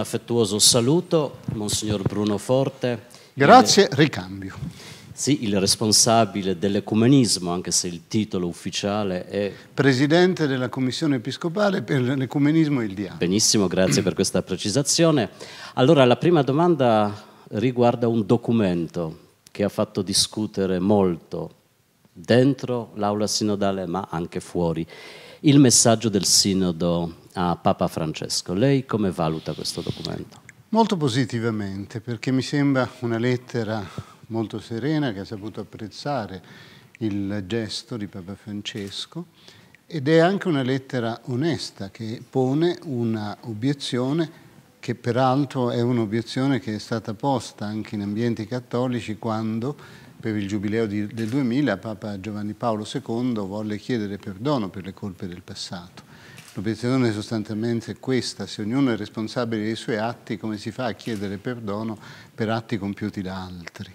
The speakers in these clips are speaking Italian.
affettuoso saluto, Monsignor Bruno Forte. Grazie, il, ricambio. Sì, il responsabile dell'ecumenismo, anche se il titolo ufficiale è... Presidente della Commissione Episcopale per l'ecumenismo e il diario. Benissimo, grazie per questa precisazione. Allora, la prima domanda riguarda un documento che ha fatto discutere molto dentro l'aula sinodale ma anche fuori il messaggio del sinodo a Papa Francesco. Lei come valuta questo documento? Molto positivamente, perché mi sembra una lettera molto serena che ha saputo apprezzare il gesto di Papa Francesco ed è anche una lettera onesta che pone una obiezione che peraltro è un'obiezione che è stata posta anche in ambienti cattolici quando per il giubileo di, del 2000 Papa Giovanni Paolo II volle chiedere perdono per le colpe del passato. L'obiezione è sostanzialmente questa, se ognuno è responsabile dei suoi atti, come si fa a chiedere perdono per atti compiuti da altri?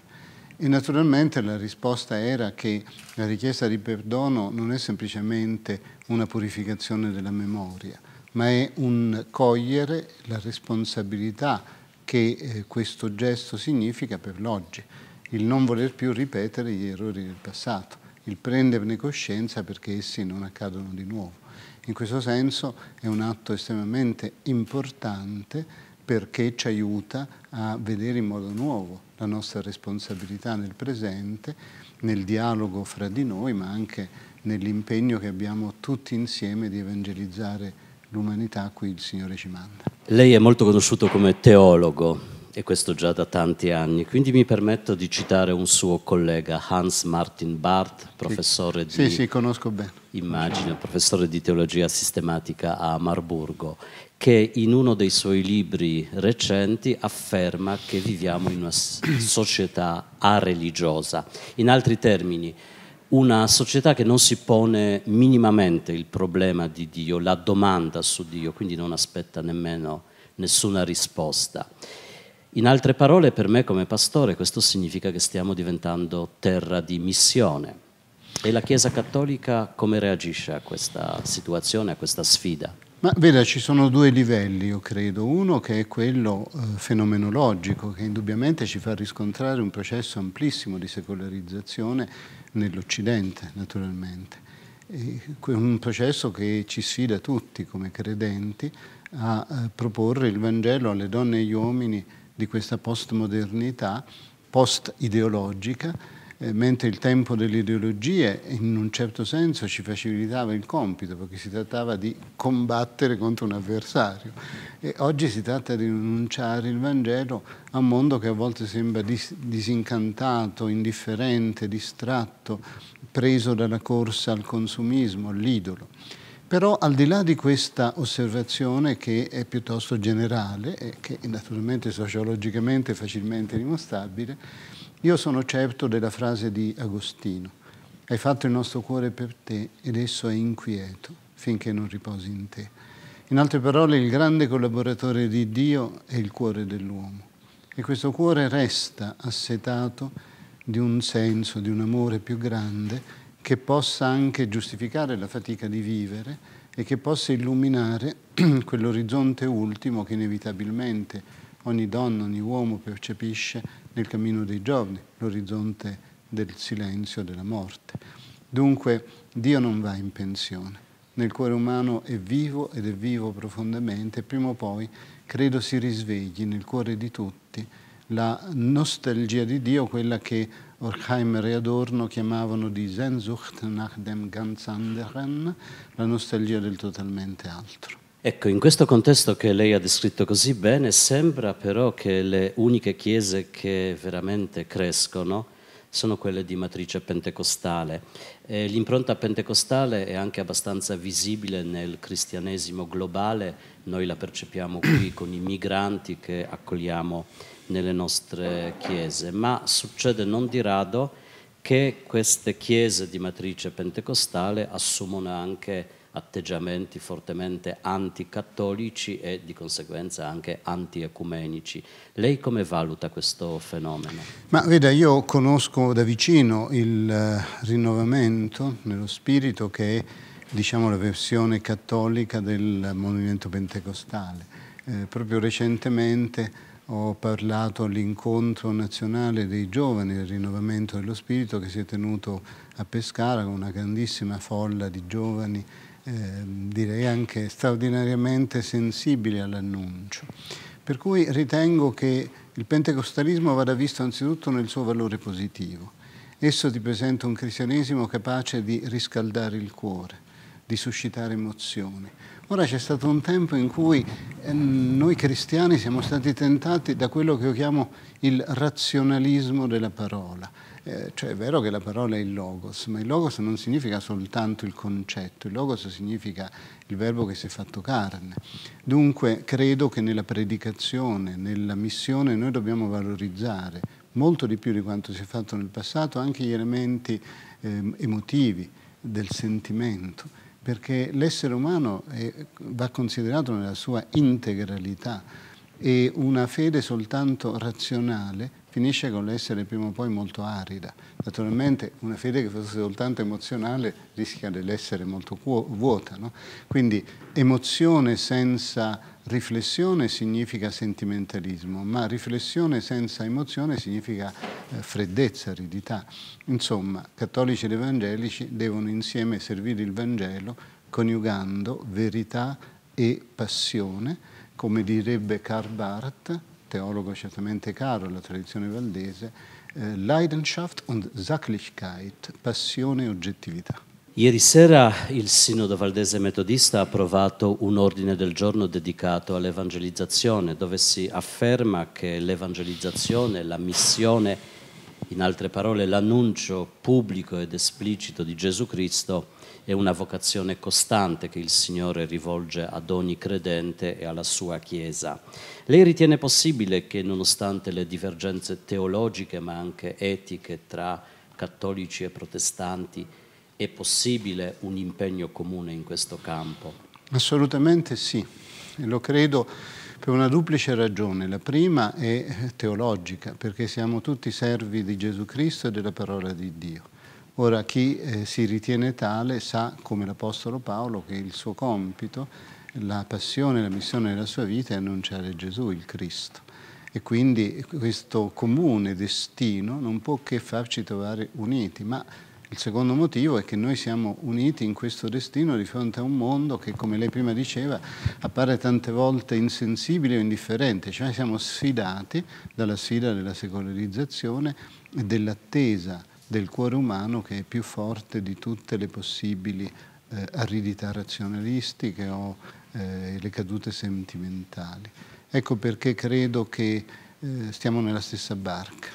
E naturalmente la risposta era che la richiesta di perdono non è semplicemente una purificazione della memoria, ma è un cogliere la responsabilità che eh, questo gesto significa per l'oggi il non voler più ripetere gli errori del passato, il prenderne coscienza perché essi non accadono di nuovo. In questo senso è un atto estremamente importante perché ci aiuta a vedere in modo nuovo la nostra responsabilità nel presente, nel dialogo fra di noi, ma anche nell'impegno che abbiamo tutti insieme di evangelizzare l'umanità a cui il Signore ci manda. Lei è molto conosciuto come teologo, e questo già da tanti anni. Quindi mi permetto di citare un suo collega, Hans Martin Barth, professore sì. di... sì, conosco bene. Immagine, professore di teologia sistematica a Marburgo, che in uno dei suoi libri recenti afferma che viviamo in una società areligiosa. In altri termini, una società che non si pone minimamente il problema di Dio, la domanda su Dio, quindi non aspetta nemmeno nessuna risposta. In altre parole, per me come pastore, questo significa che stiamo diventando terra di missione. E la Chiesa Cattolica come reagisce a questa situazione, a questa sfida? Ma veda, ci sono due livelli, io credo. Uno che è quello eh, fenomenologico, che indubbiamente ci fa riscontrare un processo amplissimo di secolarizzazione nell'Occidente, naturalmente. E, un processo che ci sfida tutti come credenti a eh, proporre il Vangelo alle donne e agli uomini di questa postmodernità post-ideologica, eh, mentre il tempo delle ideologie in un certo senso ci facilitava il compito, perché si trattava di combattere contro un avversario. E oggi si tratta di annunciare il Vangelo a un mondo che a volte sembra dis disincantato, indifferente, distratto, preso dalla corsa al consumismo, all'idolo. Però al di là di questa osservazione che è piuttosto generale e che naturalmente sociologicamente è facilmente dimostrabile, io sono certo della frase di Agostino, hai fatto il nostro cuore per te ed esso è inquieto finché non riposi in te. In altre parole, il grande collaboratore di Dio è il cuore dell'uomo e questo cuore resta assetato di un senso, di un amore più grande che possa anche giustificare la fatica di vivere e che possa illuminare quell'orizzonte ultimo che inevitabilmente ogni donna, ogni uomo percepisce nel cammino dei giorni, l'orizzonte del silenzio, della morte. Dunque Dio non va in pensione, nel cuore umano è vivo ed è vivo profondamente prima o poi credo si risvegli nel cuore di tutti la nostalgia di Dio, quella che Orkheimer e Adorno chiamavano di Sehnsucht nach dem ganz anderen, la nostalgia del totalmente altro. Ecco, in questo contesto che lei ha descritto così bene, sembra però che le uniche chiese che veramente crescono sono quelle di matrice pentecostale. E l'impronta pentecostale è anche abbastanza visibile nel cristianesimo globale, noi la percepiamo qui con i migranti che accogliamo nelle nostre chiese, ma succede non di rado che queste chiese di matrice pentecostale assumono anche atteggiamenti fortemente anticattolici e di conseguenza anche antiecumenici. Lei come valuta questo fenomeno? Ma veda, io conosco da vicino il eh, rinnovamento nello spirito che è diciamo, la versione cattolica del movimento pentecostale. Eh, proprio recentemente ho parlato all'incontro nazionale dei giovani del rinnovamento dello spirito che si è tenuto a Pescara con una grandissima folla di giovani, eh, direi anche straordinariamente sensibili all'annuncio. Per cui ritengo che il pentecostalismo vada visto anzitutto nel suo valore positivo. Esso ti presenta un cristianesimo capace di riscaldare il cuore, di suscitare emozioni, Ora c'è stato un tempo in cui eh, noi cristiani siamo stati tentati da quello che io chiamo il razionalismo della parola. Eh, cioè è vero che la parola è il logos, ma il logos non significa soltanto il concetto, il logos significa il verbo che si è fatto carne. Dunque credo che nella predicazione, nella missione noi dobbiamo valorizzare molto di più di quanto si è fatto nel passato anche gli elementi eh, emotivi del sentimento perché l'essere umano è, va considerato nella sua integralità e una fede soltanto razionale finisce con l'essere prima o poi molto arida. Naturalmente una fede che fosse soltanto emozionale rischia dell'essere molto vuota. No? Quindi emozione senza riflessione significa sentimentalismo, ma riflessione senza emozione significa eh, freddezza, aridità. Insomma, cattolici ed evangelici devono insieme servire il Vangelo coniugando verità e passione, come direbbe Karl Barth, teologo certamente caro alla tradizione valdese, eh, Leidenschaft und Sachlichkeit, passione e oggettività. Ieri sera il Sinodo Valdese Metodista ha approvato un ordine del giorno dedicato all'evangelizzazione, dove si afferma che l'evangelizzazione, la missione in altre parole, l'annuncio pubblico ed esplicito di Gesù Cristo è una vocazione costante che il Signore rivolge ad ogni credente e alla sua Chiesa. Lei ritiene possibile che nonostante le divergenze teologiche ma anche etiche tra cattolici e protestanti, è possibile un impegno comune in questo campo? Assolutamente sì, lo credo per una duplice ragione. La prima è teologica, perché siamo tutti servi di Gesù Cristo e della parola di Dio. Ora chi eh, si ritiene tale sa, come l'Apostolo Paolo, che il suo compito, la passione, la missione della sua vita è annunciare Gesù, il Cristo. E quindi questo comune destino non può che farci trovare uniti, ma il secondo motivo è che noi siamo uniti in questo destino di fronte a un mondo che, come lei prima diceva, appare tante volte insensibile o indifferente, cioè siamo sfidati dalla sfida della secolarizzazione e dell'attesa del cuore umano che è più forte di tutte le possibili eh, aridità razionalistiche o eh, le cadute sentimentali. Ecco perché credo che eh, stiamo nella stessa barca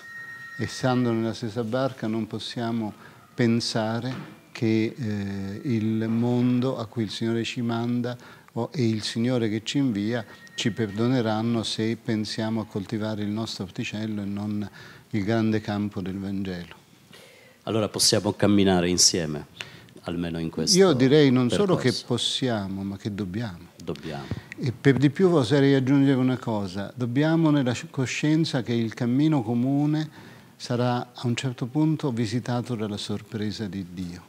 Essendo nella stessa barca non possiamo pensare che eh, il mondo a cui il Signore ci manda o, e il Signore che ci invia ci perdoneranno se pensiamo a coltivare il nostro orticello e non il grande campo del Vangelo. Allora possiamo camminare insieme, almeno in questo. Io direi non percorso. solo che possiamo, ma che dobbiamo. Dobbiamo. E per di più oserei aggiungere una cosa, dobbiamo nella coscienza che il cammino comune sarà a un certo punto visitato dalla sorpresa di Dio.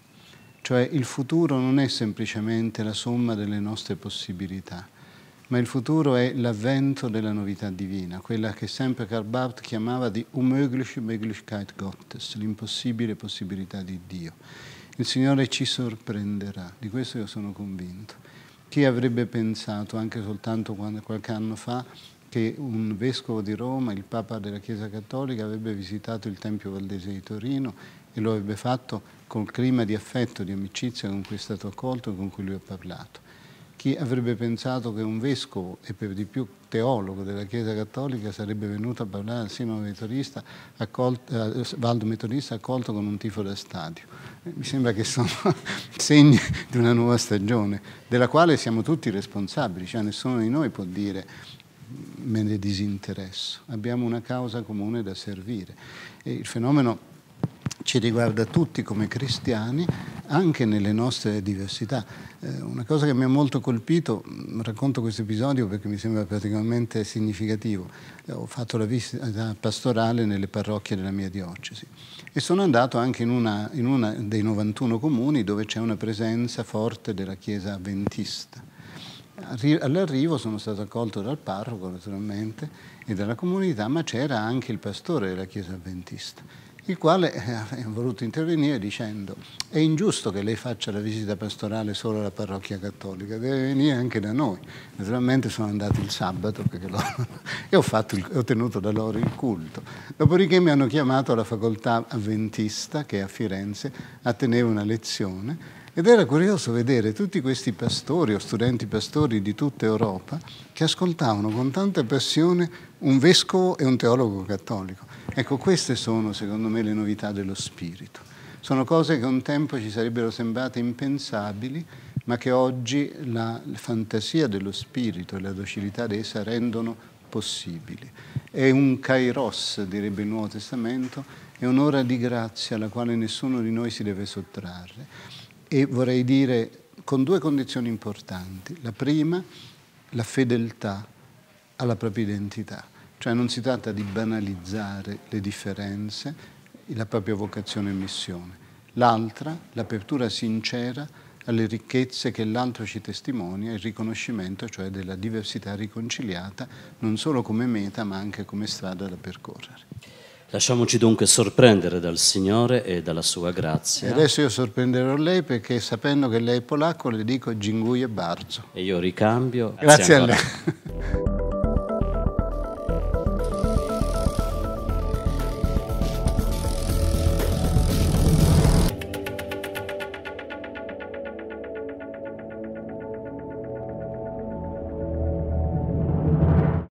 Cioè il futuro non è semplicemente la somma delle nostre possibilità, ma il futuro è l'avvento della novità divina, quella che sempre Karl Barth chiamava di Unmögliche Möglichkeit Gottes, l'impossibile possibilità di Dio. Il Signore ci sorprenderà, di questo io sono convinto. Chi avrebbe pensato anche soltanto qualche anno fa che un vescovo di Roma, il Papa della Chiesa Cattolica, avrebbe visitato il Tempio Valdese di Torino e lo avrebbe fatto col clima di affetto, di amicizia con cui è stato accolto e con cui lui ha parlato. Chi avrebbe pensato che un vescovo, e per di più teologo della Chiesa Cattolica, sarebbe venuto a parlare al Sinodo Metodista, accolto, eh, Valdo Metodista, accolto con un tifo da stadio? Mi sembra che sono segni di una nuova stagione, della quale siamo tutti responsabili, cioè nessuno di noi può dire me ne disinteresso. Abbiamo una causa comune da servire. E il fenomeno ci riguarda tutti come cristiani, anche nelle nostre diversità. Eh, una cosa che mi ha molto colpito, mm, racconto questo episodio perché mi sembra praticamente significativo, eh, ho fatto la visita pastorale nelle parrocchie della mia diocesi e sono andato anche in una, in una dei 91 comuni dove c'è una presenza forte della Chiesa avventista All'arrivo sono stato accolto dal parroco naturalmente e dalla comunità, ma c'era anche il pastore della Chiesa avventista, il quale ha eh, voluto intervenire dicendo è ingiusto che lei faccia la visita pastorale solo alla parrocchia cattolica, deve venire anche da noi. Naturalmente sono andato il sabato loro, e ho, il, ho tenuto da loro il culto. Dopodiché mi hanno chiamato alla facoltà avventista che è a Firenze a tenere una lezione ed era curioso vedere tutti questi pastori o studenti pastori di tutta Europa che ascoltavano con tanta passione un vescovo e un teologo cattolico. Ecco, queste sono secondo me le novità dello spirito. Sono cose che un tempo ci sarebbero sembrate impensabili, ma che oggi la fantasia dello spirito e la docilità d'essa rendono possibili. È un kairos, direbbe il Nuovo Testamento, è un'ora di grazia alla quale nessuno di noi si deve sottrarre e vorrei dire con due condizioni importanti. La prima, la fedeltà alla propria identità, cioè non si tratta di banalizzare le differenze, la propria vocazione e missione. L'altra, l'apertura sincera alle ricchezze che l'altro ci testimonia, il riconoscimento cioè della diversità riconciliata non solo come meta ma anche come strada da percorrere. Lasciamoci dunque sorprendere dal Signore e dalla sua grazia. E adesso io sorprenderò lei perché sapendo che lei è polacco le dico Gingui e Barzo. E io ricambio. Grazie, Grazie a lei.